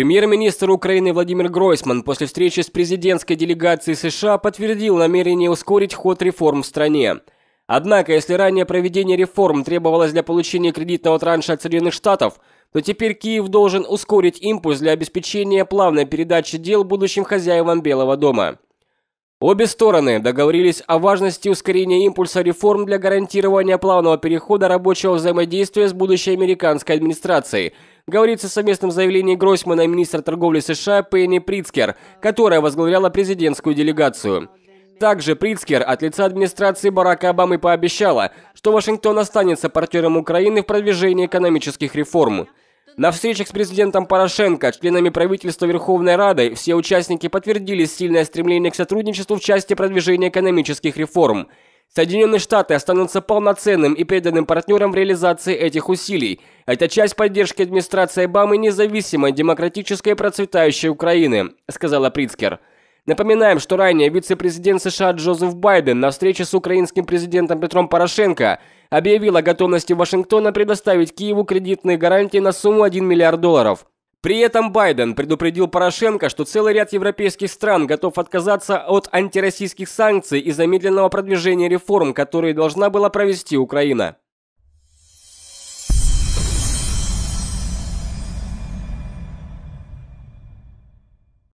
Премьер-министр Украины Владимир Гройсман после встречи с президентской делегацией США подтвердил намерение ускорить ход реформ в стране. Однако, если ранее проведение реформ требовалось для получения кредитного транша от Соединенных Штатов, то теперь Киев должен ускорить импульс для обеспечения плавной передачи дел будущим хозяевам Белого дома. Обе стороны договорились о важности ускорения импульса реформ для гарантирования плавного перехода рабочего взаимодействия с будущей американской администрацией – говорится в совместном заявлении Гроссмана и министра торговли США Пенни Прицкер, которая возглавляла президентскую делегацию. Также Прицкер от лица администрации Барака Обамы пообещала, что Вашингтон останется партнером Украины в продвижении экономических реформ. На встречах с президентом Порошенко, членами правительства Верховной Рады, все участники подтвердили сильное стремление к сотрудничеству в части продвижения экономических реформ – Соединенные Штаты останутся полноценным и преданным партнером в реализации этих усилий. Это часть поддержки администрации Обамы независимой, демократической и процветающей Украины, сказала Прицкер. Напоминаем, что ранее вице-президент США Джозеф Байден на встрече с украинским президентом Петром Порошенко объявил о готовности Вашингтона предоставить Киеву кредитные гарантии на сумму 1 миллиард долларов. При этом Байден предупредил Порошенко, что целый ряд европейских стран готов отказаться от антироссийских санкций и за продвижения реформ, которые должна была провести Украина.